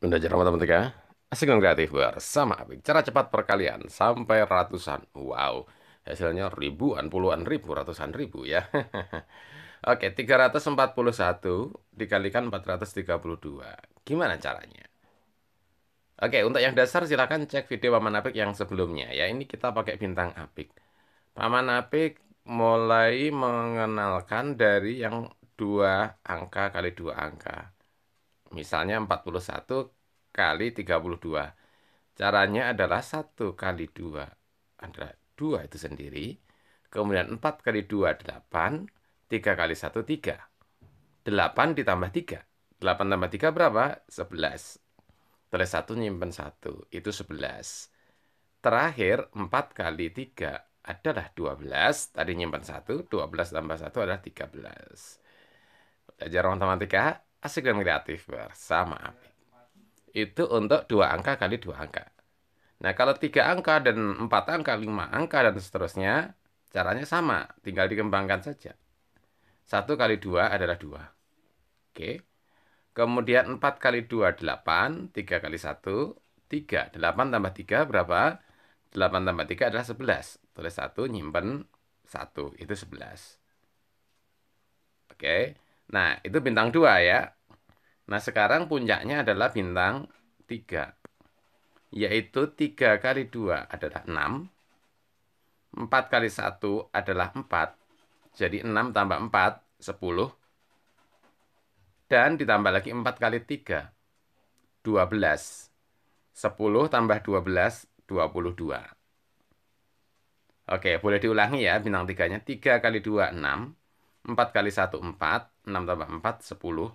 teman-teman matematika, ya. asik dan kreatif bersama Apik Cara cepat perkalian sampai ratusan. Wow, hasilnya ribuan, puluhan ribu, ratusan ribu ya. Oke, 341 dikalikan 432. Gimana caranya? Oke, untuk yang dasar silahkan cek video Paman Apik yang sebelumnya ya. Ini kita pakai bintang Apik. Paman Apik mulai mengenalkan dari yang dua angka kali dua angka Misalnya 41 kali 32. Caranya adalah 1 kali 2 adalah 2 itu sendiri. Kemudian 4 kali 2, 8. 3 kali 1, 3. 8 ditambah 3. 8 tambah 3 berapa? 11. Tulis 1 nyimpen 1. Itu 11. Terakhir, 4 kali 3 adalah 12. Tadi nyimpen 1. 12 tambah 1 adalah 13. Belajar matematika Asik dan kreatif bersama api. Itu untuk dua angka kali dua angka. Nah, kalau tiga angka dan empat angka, lima angka dan seterusnya, caranya sama, tinggal dikembangkan saja. Satu kali dua adalah dua. Oke. Kemudian empat kali dua delapan, tiga kali satu tiga. Delapan tambah tiga berapa? Delapan tambah tiga adalah sebelas. Tulis satu, nyimpen satu, itu sebelas. Oke. Nah, itu bintang dua ya. Nah sekarang puncaknya adalah bintang 3 Yaitu 3 kali 2 adalah 6 4 kali 1 adalah 4 Jadi 6 tambah 4, 10 Dan ditambah lagi 4 kali 3 12 10 tambah 12, 22 Oke, boleh diulangi ya bintang 3-nya 3 kali 2, 6. 4 kali 1, 4. 6 tambah 4, 10.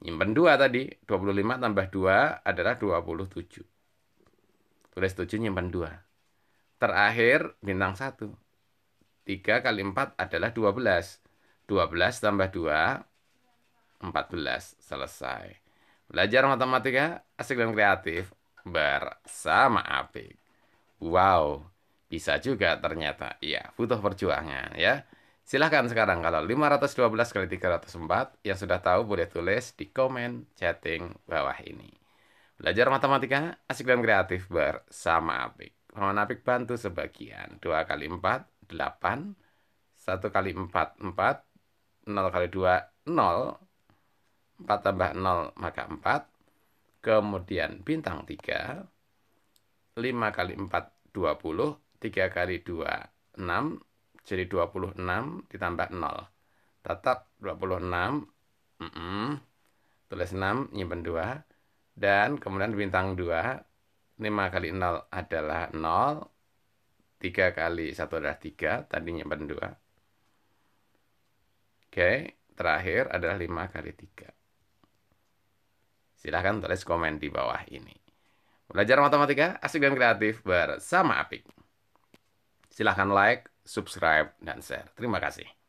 Nyimpen 2 tadi, 25 tambah 2 adalah 27. Tulis 7 nyimpen 2. Terakhir bintang 1. 3 kali 4 adalah 12. 12 tambah 2, 14. Selesai. Belajar matematika asik dan kreatif bersama Apik. Wow, bisa juga ternyata. Iya, butuh perjuangan ya. Silahkan sekarang kalau 512 kali 304 yang sudah tahu boleh tulis di komen chatting bawah ini. Belajar matematika asik dan kreatif bersama Apik. Lawan Apik bantu sebagian. 2 kali 4, 8. 1 kali 4, 4. 0 kali 2, 0. 4 tambah 0 maka 4. Kemudian bintang 3. 5 kali 4, 20. 3 kali 2, 6. Jadi 26 ditambah 0. Tetap 26. Mm -mm. Tulis 6, nyimpen 2. Dan kemudian bintang 2. 5 kali 0 adalah 0. 3 kali 1 adalah 3. Tadi nyimpen 2. Oke. Okay. Terakhir adalah 5 kali 3. Silahkan tulis komen di bawah ini. Belajar matematika asik dan kreatif bersama Apik. Silahkan like, subscribe, dan share. Terima kasih.